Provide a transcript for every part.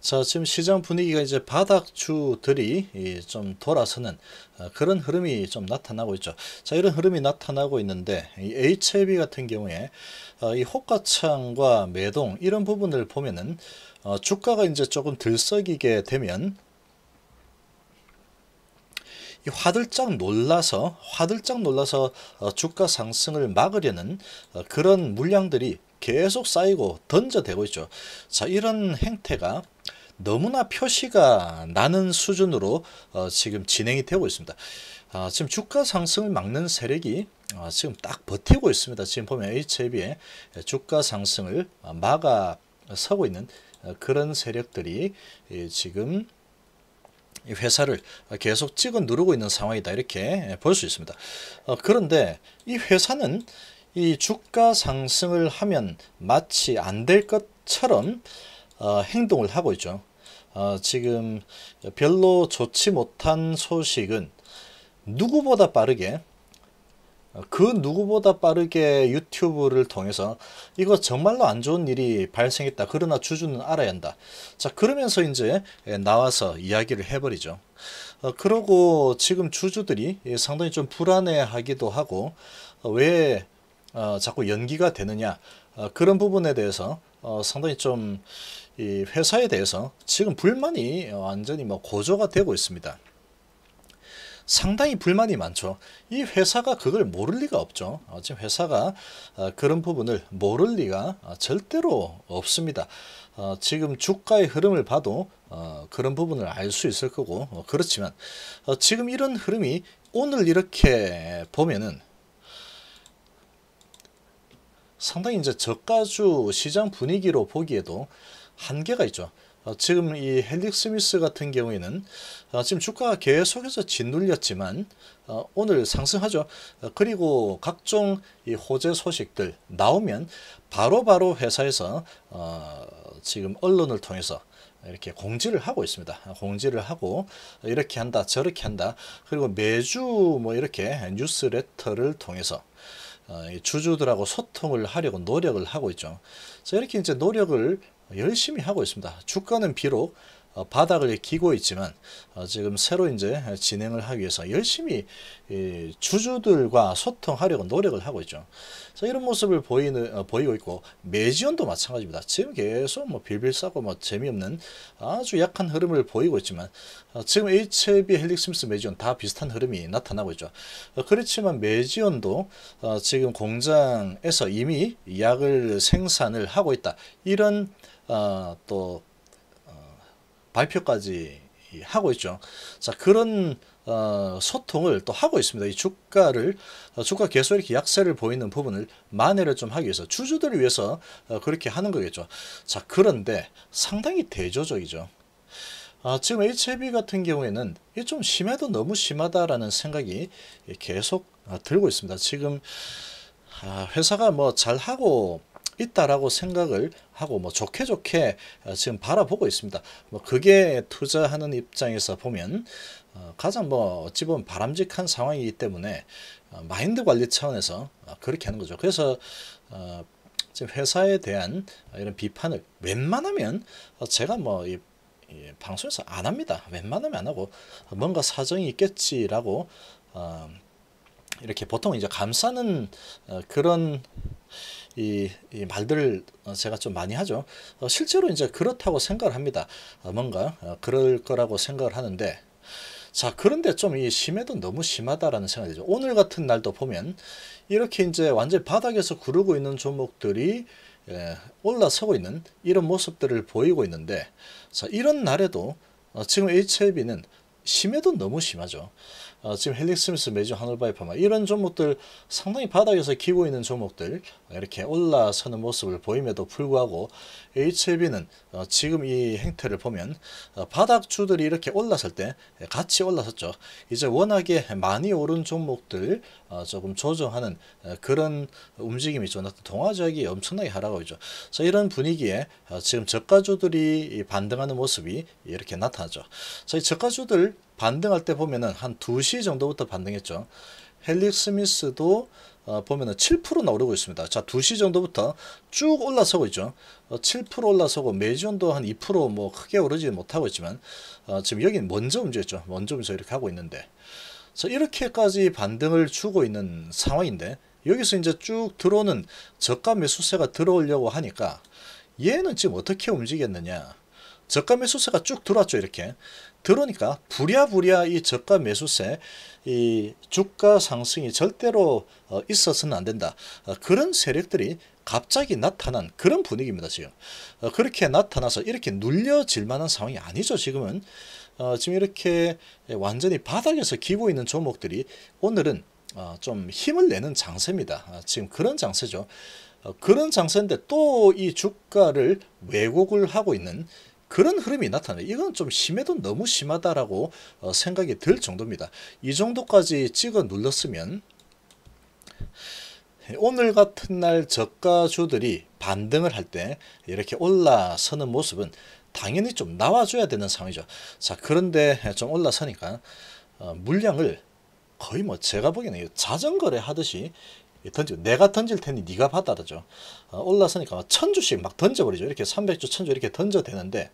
자 지금 시장 분위기가 이제 바닥주들이 좀 돌아서는 어, 그런 흐름이 좀 나타나고 있죠. 자 이런 흐름이 나타나고 있는데 이 HLB 같은 경우에 어, 이 호가창과 매동 이런 부분을 보면은 어, 주가가 이제 조금 들썩이게 되면 이 화들짝 놀라서 화들짝 놀라서 주가 상승을 막으려는 그런 물량들이 계속 쌓이고 던져대고 있죠. 자, 이런 행태가 너무나 표시가 나는 수준으로 어, 지금 진행이 되고 있습니다. 어, 지금 주가 상승을 막는 세력이 어, 지금 딱 버티고 있습니다. 지금 보면 HIV의 주가 상승을 막아 서고 있는 어, 그런 세력들이 지금 회사를 계속 찍어 누르고 있는 상황이다 이렇게 볼 수 있습니다. 어, 그런데 이 회사는 이 주가 상승을 하면 마치 안 될 것처럼 어, 행동을 하고 있죠. 어, 지금 별로 좋지 못한 소식은 누구보다 빠르게 그 누구보다 빠르게 유튜브를 통해서 이거 정말로 안 좋은 일이 발생했다. 그러나 주주는 알아야 한다. 자 그러면서 이제 나와서 이야기를 해버리죠. 어, 그러고 지금 주주들이 상당히 좀 불안해하기도 하고 어, 왜 어, 자꾸 연기가 되느냐 어, 그런 부분에 대해서 어, 상당히 좀 이 회사에 대해서 지금 불만이 어, 완전히 뭐 고조가 되고 있습니다. 상당히 불만이 많죠. 이 회사가 그걸 모를 리가 없죠. 어, 지금 회사가 어, 그런 부분을 모를 리가 어, 절대로 없습니다. 어, 지금 주가의 흐름을 봐도 어, 그런 부분을 알 수 있을 거고 어, 그렇지만 어, 지금 이런 흐름이 오늘 이렇게 보면은 상당히 이제 저가주 시장 분위기로 보기에도 한계가 있죠. 어, 지금 이 헬릭 스미스 같은 경우에는 어, 지금 주가가 계속해서 짓눌렸지만 어, 오늘 상승하죠. 어, 그리고 각종 이 호재 소식들 나오면 바로바로 바로 회사에서 어, 지금 언론을 통해서 이렇게 공지를 하고 있습니다. 공지를 하고 이렇게 한다 저렇게 한다 그리고 매주 뭐 이렇게 뉴스레터를 통해서 어, 주주들하고 소통을 하려고 노력을 하고 있죠. 그래서 이렇게 이제 노력을 열심히 하고 있습니다. 주가는 비록 어, 바닥을 기고 있지만 어, 지금 새로 이제 진행을 하기 위해서 열심히 주주들과 소통하려고 노력을 하고 있죠. 그래서 이런 모습을 보이는 어, 보이고 있고 매지원도 마찬가지입니다. 지금 계속 뭐 빌빌 싸고 뭐 재미없는 아주 약한 흐름을 보이고 있지만 지금 h b 헬릭스미스, 매지원 다 비슷한 흐름이 나타나고 있죠. 그렇지만 매지원도 지금 공장에서 이미 약을 생산을 하고 있다. 이런 또 발표까지 하고 있죠. 자 그런 어, 소통을 또 하고 있습니다. 이 주가를 어, 주가 계속 이렇게 약세를 보이는 부분을 만회를 좀 하기 위해서 주주들을 위해서 어, 그렇게 하는 거겠죠. 자 그런데 상당히 대조적이죠. 아, 지금 HIB 같은 경우에는 좀 심해도 너무 심하다라는 생각이 계속 아, 들고 있습니다. 지금 아, 회사가 뭐 잘하고 있다라고 생각을 하고 뭐 좋게 좋게 어, 지금 바라보고 있습니다. 뭐 그게 투자하는 입장에서 보면 어, 가장 뭐 어찌 보면 바람직한 상황이기 때문에 어, 마인드 관리 차원에서 그렇게 하는 거죠. 그래서 지금 회사에 대한 이런 비판을 웬만하면 제가 뭐 방송에서 안 합니다. 웬만하면 안 하고 뭔가 사정이 있겠지라고 이렇게 보통 이제 감싸는 어, 그런 이, 이 말들을 어, 제가 좀 많이 하죠. 어, 실제로 이제 그렇다고 생각을 합니다. 뭔가 그럴 거라고 생각을 하는데 자 그런데 좀 이 심해도 너무 심하다라는 생각이 들죠. 오늘 같은 날도 보면 이렇게 이제 완전히 바닥에서 구르고 있는 종목들이 예, 올라서고 있는 이런 모습들을 보이고 있는데 자 이런 날에도 어, 지금 HIV는 심해도 너무 심하죠. 어, 지금 헬릭스미스 매주 하늘바이퍼 막 이런 종목들 상당히 바닥에서 기고 있는 종목들 어, 이렇게 올라서는 모습을 보임에도 불구하고 HLB는 어, 지금 이 행태를 보면 어, 바닥주들이 이렇게 올라설 때 같이 올라섰죠. 이제 워낙에 많이 오른 종목들 어, 조금 조정하는 어, 그런 움직임이 좀 나타나 동화 지이 엄청나게 하락하고 있죠. 자, 이런 분위기에 어, 지금 저가주들이 반등하는 모습이 이렇게 나타나죠. 자, 이 저가주들 반등할 때 보면은 한 2시 정도부터 반등했죠. 헬릭 스미스도 어, 보면 7%나 오고 있습니다. 자, 2시 정도부터 쭉 올라서고 있죠. 어, 7% 올라서고 매지온도 한 2%뭐 크게 오르지 못하고 있지만 어, 지금 여기 먼저 움직였죠. 먼저 움직여 이렇게 하고 있는데 자, 이렇게까지 반등을 주고 있는 상황인데 여기서 이제 쭉 들어오는 저가 매수세가 들어오려고 하니까 얘는 지금 어떻게 움직였느냐 저가 매수세가 쭉 들어왔죠 이렇게 들어오니까 부랴부랴 이 저가 매수세 이 주가 상승이 절대로 어, 있어서는 안 된다 어, 그런 세력들이 갑자기 나타난 그런 분위기입니다 지금 어, 그렇게 나타나서 이렇게 눌려질 만한 상황이 아니죠 지금은 어, 지금 이렇게 완전히 바닥에서 기고 있는 종목들이 오늘은 어, 좀 힘을 내는 장세입니다. 어, 지금 그런 장세죠. 어, 그런 장세인데 또 이 주가를 왜곡을 하고 있는 그런 흐름이 나타나요. 이건 좀 심해도 너무 심하다라고 어, 생각이 들 정도입니다. 이 정도까지 찍어 눌렀으면 오늘 같은 날 저가주들이 반등을 할 때 이렇게 올라서는 모습은 당연히 좀 나와줘야 되는 상황이죠. 자 그런데 좀 올라서니까 어, 물량을 거의 뭐 제가 보기에는 자전거래 하듯이 던지 내가 던질 테니 네가 받아라죠. 어, 올라서니까 천 주씩 막 던져버리죠. 이렇게 300주, 천주 이렇게 던져대는데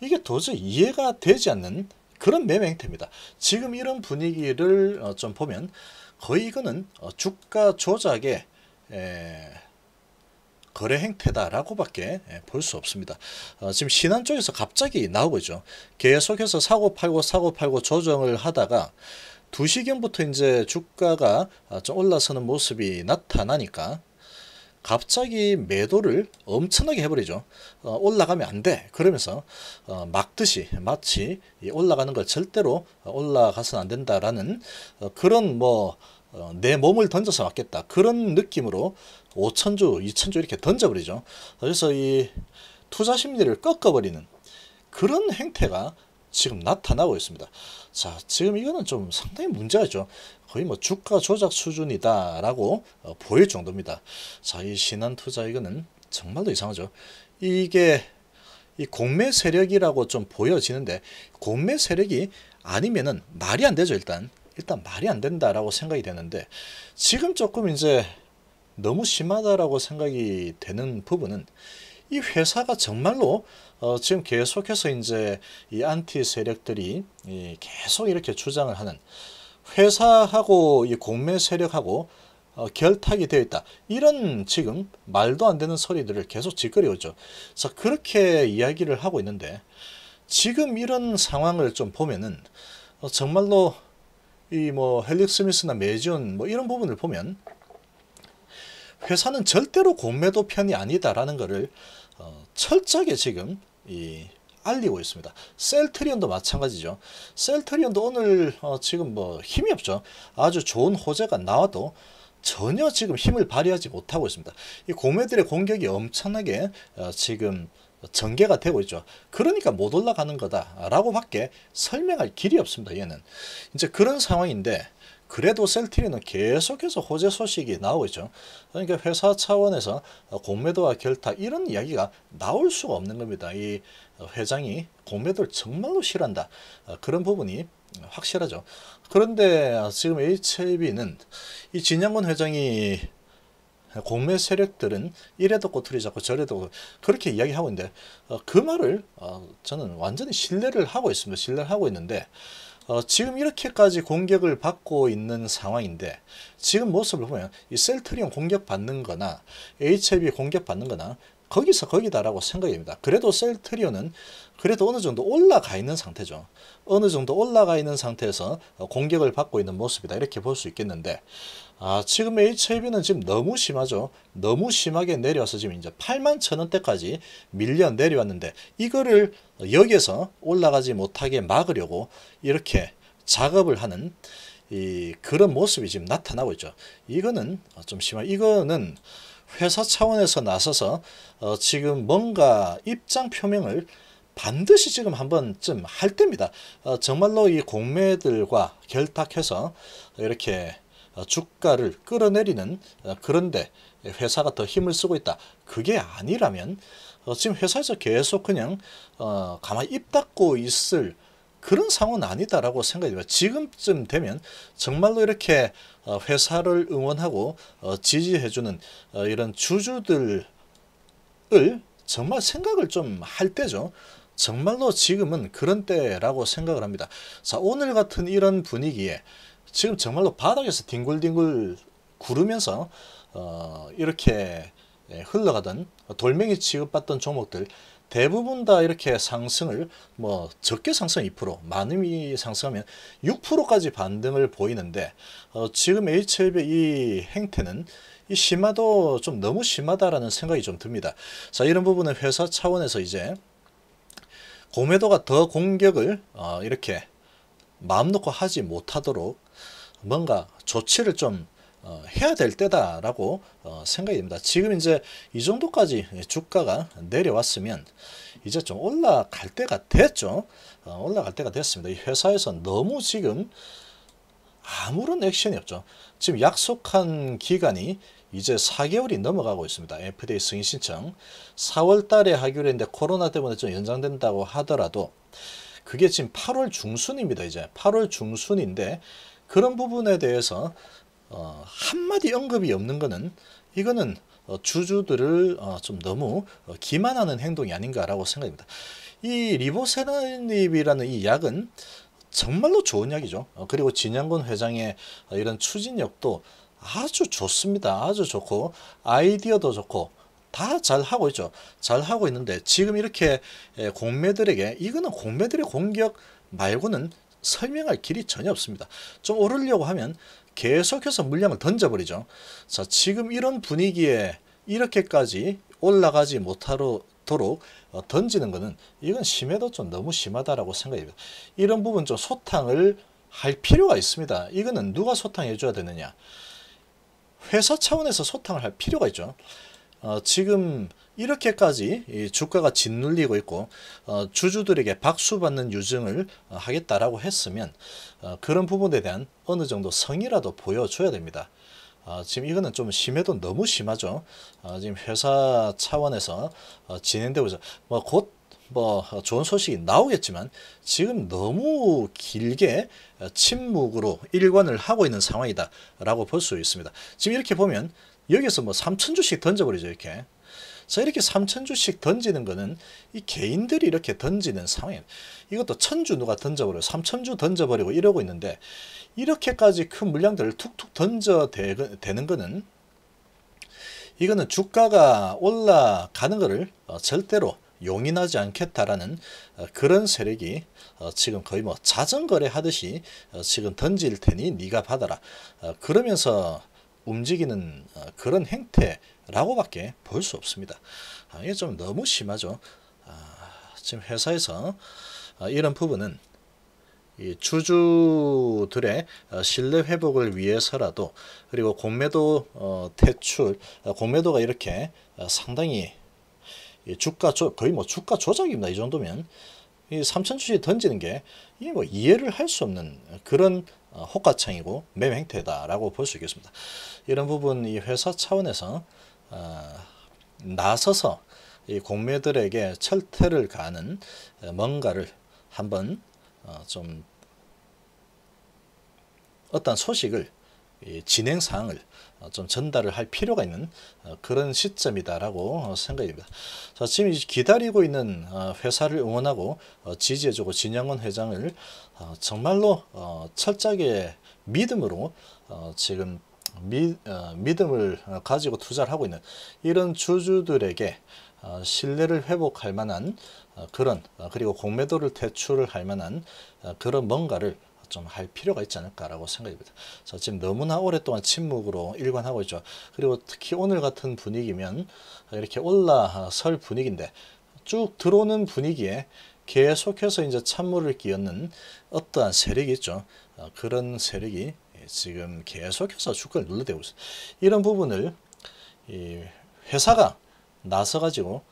이게 도저히 이해가 되지 않는 그런 매매 행태입니다. 지금 이런 분위기를 어, 좀 보면 거의 이거는 주가 조작 에, 거래 행태다라고밖에 예, 볼수 없습니다. 어, 지금 신한 쪽에서 갑자기 나오고 있죠. 계속해서 사고 팔고 사고 팔고 조정을 하다가 2시경부터 이제 주가가 어, 좀 올라서는 모습이 나타나니까 갑자기 매도를 엄청나게 해버리죠. 어, 올라가면 안 돼. 그러면서 어, 막듯이 마치 올라가는 걸 절대로 어, 올라가서는 안 된다라는 어, 그런 뭐내 어, 몸을 던져서 맞겠다 그런 느낌으로 5천조2천조 이렇게 던져버리죠. 그래서 이 투자 심리를 꺾어버리는 그런 행태가 지금 나타나고 있습니다. 자, 지금 이거는 좀 상당히 문제죠. 거의 뭐 주가 조작 수준이다라고 어, 보일 정도입니다. 자, 이 신한 투자 이거는 정말로 이상하죠. 이게 이 공매 세력이라고 좀 보여지는데 공매 세력이 아니면은 말이 안 되죠 일단 일단 말이 안 된다라고 생각이 되는데 지금 조금 이제 너무 심하다라고 생각이 되는 부분은 이 회사가 정말로 어 지금 계속해서 이제 이 안티 세력들이 이 계속 이렇게 주장을 하는 회사하고 이 공매 세력하고 어 결탁이 되어 있다. 이런 지금 말도 안 되는 소리들을 계속 짓거리오죠. 그래서 그렇게 이야기를 하고 있는데 지금 이런 상황을 좀 보면은 어 정말로 이 뭐 헬릭 스미스나 매지온 뭐 이런 부분을 보면 회사는 절대로 공매도 편이 아니다라는 것을 어, 철저하게 지금 이 알리고 있습니다. 셀트리온도 마찬가지죠. 셀트리온도 오늘 어, 지금 뭐 힘이 없죠. 아주 좋은 호재가 나와도 전혀 지금 힘을 발휘하지 못하고 있습니다. 이 공매들의 공격이 엄청나게 어, 지금 전개가 되고 있죠. 그러니까 못 올라가는 거다라고 밖에 설명할 길이 없습니다. 얘는 이제 그런 상황인데 그래도 셀트리는 계속해서 호재 소식이 나오고 있죠. 그러니까 회사 차원에서 공매도와 결타 이런 이야기가 나올 수가 없는 겁니다. 이 회장이 공매도를 정말로 싫어한다. 그런 부분이 확실하죠. 그런데 지금 HIB는 이 진양권 회장이 공매 세력들은 이래도 꼬투리 잡고 저래도 그렇게 이야기하고 있는데 그 말을 저는 완전히 신뢰를 하고 있습니다. 신뢰를 하고 있는데 어, 지금 이렇게까지 공격을 받고 있는 상황인데 지금 모습을 보면 이 셀트리온 공격받는 거나 HLB 공격받는 거나 거기서 거기다라고 생각입니다. 그래도 셀트리온은 그래도 어느 정도 올라가 있는 상태죠. 어느 정도 올라가 있는 상태에서 공격을 받고 있는 모습이다. 이렇게 볼 수 있겠는데 아, 지금 h i v 는 지금 너무 심하죠. 너무 심하게 내려와서 지금 이제 8만 천 원대까지 밀려 내려왔는데 이거를 여기에서 올라가지 못하게 막으려고 이렇게 작업을 하는 이 그런 모습이 지금 나타나고 있죠. 이거는 좀 심한 이거는 회사 차원에서 나서서 어, 지금 뭔가 입장 표명을 반드시 지금 한 번쯤 할 때입니다. 어, 정말로 이 공매들과 결탁해서 이렇게 어, 주가를 끌어내리는 어, 그런데 회사가 더 힘을 쓰고 있다. 그게 아니라면 어, 지금 회사에서 계속 그냥 가만히 입 닫고 있을 그런 상황은 아니다라고 생각이 돼요. 지금쯤 되면 정말로 이렇게 회사를 응원하고 지지해주는 이런 주주들을 정말 생각을 좀 할 때죠. 정말로 지금은 그런 때라고 생각을 합니다. 자, 오늘 같은 이런 분위기에 지금 정말로 바닥에서 뒹굴뒹굴 구르면서 어, 이렇게 예, 흘러가던 돌멩이 취급받던 종목들 대부분 다 이렇게 상승을 뭐 적게 상승 2% 많음이 상승하면 6%까지 반등을 보이는데 어, 지금 HLB 이 행태는 이 심하도 좀 너무 심하다라는 생각이 좀 듭니다. 자 이런 부분은 회사 차원에서 이제 고매도가 더 공격을 어, 이렇게 마음 놓고 하지 못하도록 뭔가 조치를 좀 어, 해야 될 때다라고 어, 생각이 됩니다. 지금 이제 이 정도까지 주가가 내려왔으면 이제 좀 올라갈 때가 됐죠. 어, 올라갈 때가 됐습니다. 이 회사에서 너무 지금 아무런 액션이 없죠. 지금 약속한 기간이 이제 4개월이 넘어가고 있습니다. FDA 승인 신청 4월 달에 하기로 했는데 코로나 때문에 좀 연장된다고 하더라도 그게 지금 8월 중순입니다. 이제 8월 중순인데 그런 부분에 대해서 어, 한마디 언급이 없는 것은 이거는 어, 주주들을 어, 좀 너무 어, 기만하는 행동이 아닌가라고 생각합니다. 이 리보세라닙이라는 이 약은 정말로 좋은 약이죠. 어, 그리고 진양곤 회장의 이런 추진력도 아주 좋습니다. 아주 좋고 아이디어도 좋고 다 잘하고 있죠. 잘하고 있는데 지금 이렇게 공매들에게 이거는 공매들의 공격 말고는 설명할 길이 전혀 없습니다. 좀 오르려고 하면 계속해서 물량을 던져버리죠. 자, 지금 이런 분위기에 이렇게까지 올라가지 못하도록 어, 던지는 것은 이건 심해도 좀 너무 심하다라고 생각합니다. 이런 부분 좀 소탕을 할 필요가 있습니다. 이거는 누가 소탕해줘야 되느냐. 회사 차원에서 소탕을 할 필요가 있죠. 어, 지금 이렇게까지 주가가 짓눌리고 있고 어, 주주들에게 박수받는 유증을 어, 하겠다라고 했으면 어, 그런 부분에 대한 어느 정도 성의라도 보여줘야 됩니다. 지금 이거는 좀 심해도 너무 심하죠. 지금 회사 차원에서 진행되고 있어. 뭐곧 뭐, 뭐 좋은 소식이 나오겠지만 지금 너무 길게 침묵으로 일관을 하고 있는 상황이다라고 볼 수 있습니다. 지금 이렇게 보면 여기서 뭐 3천 주씩 던져버리죠 이렇게 그래서 이렇게 3천주씩 던지는 거는 이 개인들이 이렇게 던지는 상황 이것도 천주 누가 던져버려 3천주 던져버리고 이러고 있는데 이렇게까지 큰 물량들을 툭툭 던져대는 거는 이거는 주가가 올라가는 거를 어, 절대로 용인하지 않겠다라는 어, 그런 세력이 어, 지금 거의 뭐 자전거래 하듯이 지금 던질 테니 네가 받아라 그러면서 움직이는 그런 행태 라고밖에 볼 수 없습니다. 아, 이게 좀 너무 심하죠. 아, 지금 회사에서 아, 이런 부분은 주주들의 어, 신뢰 회복을 위해서라도 그리고 공매도 어, 퇴출, 어, 공매도가 이렇게 어, 상당히 주가 조, 거의 뭐 주가 조작입니다. 이 정도면 이 3천 주씩 던지는 게 이게 뭐 이해를 할 수 없는 그런 호가창이고 매매 행태다라고 볼 수 있겠습니다. 이런 부분 이 회사 차원에서 어, 나서서 이 공매들에게 철퇴를 가는 어, 뭔가를 한번 어, 좀 어떤 소식을 진행 사항을 좀 전달을 할 필요가 있는 그런 시점이다라고 생각입니다. 자, 지금 기다리고 있는 회사를 응원하고 지지해주고 진영원 회장을 정말로 철저하게 믿음으로 지금 미, 어, 믿음을 가지고 투자를 하고 있는 이런 주주들에게 어, 신뢰를 회복할 만한 어, 그런 어, 그리고 공매도를 대출을 할 만한 어, 그런 뭔가를 좀 할 필요가 있지 않을까라고 생각합니다 자, 지금 너무나 오랫동안 침묵으로 일관하고 있죠. 그리고 특히 오늘 같은 분위기면 이렇게 올라설 분위기인데 쭉 들어오는 분위기에 계속해서 이제 찬물을 끼얹는 어떠한 세력이 있죠. 어, 그런 세력이 지금 계속해서 주가를 눌러대고 있어요. 이런 부분을 회사가 나서가지고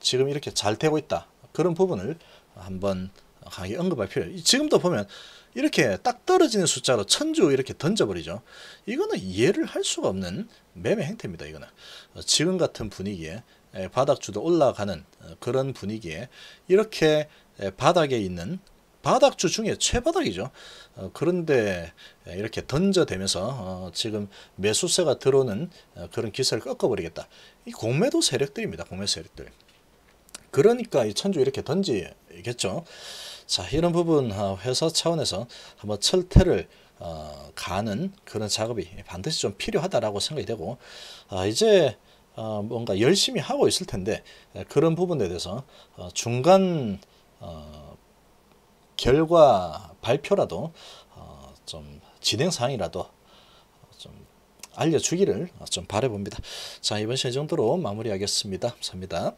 지금 이렇게 잘 되고 있다. 그런 부분을 한번 강하게 언급할 필요 지금도 보면 이렇게 딱 떨어지는 숫자로 천주 이렇게 던져버리죠. 이거는 이해를 할 수가 없는 매매 행태입니다. 이거는 지금 같은 분위기에 바닥주도 올라가는 어, 그런 분위기에 이렇게 바닥에 있는 바닥주 중에 최바닥이죠. 어, 그런데 이렇게 던져대면서 어, 지금 매수세가 들어오는 어, 그런 기세를 꺾어버리겠다. 이 공매도 세력들입니다. 공매 세력들. 그러니까 이 천주 이렇게 던지겠죠. 자 이런 부분 어, 회사 차원에서 한번 철퇴를 어, 가는 그런 작업이 반드시 좀 필요하다라고 생각이 되고 아, 이제 어, 뭔가 열심히 하고 있을 텐데 그런 부분에 대해서 중간 어, 결과 발표라도 어, 좀 진행 사항이라도 좀 알려주기를 좀 바라봅니다. 자 이번 시간 정도로 마무리하겠습니다. 감사합니다.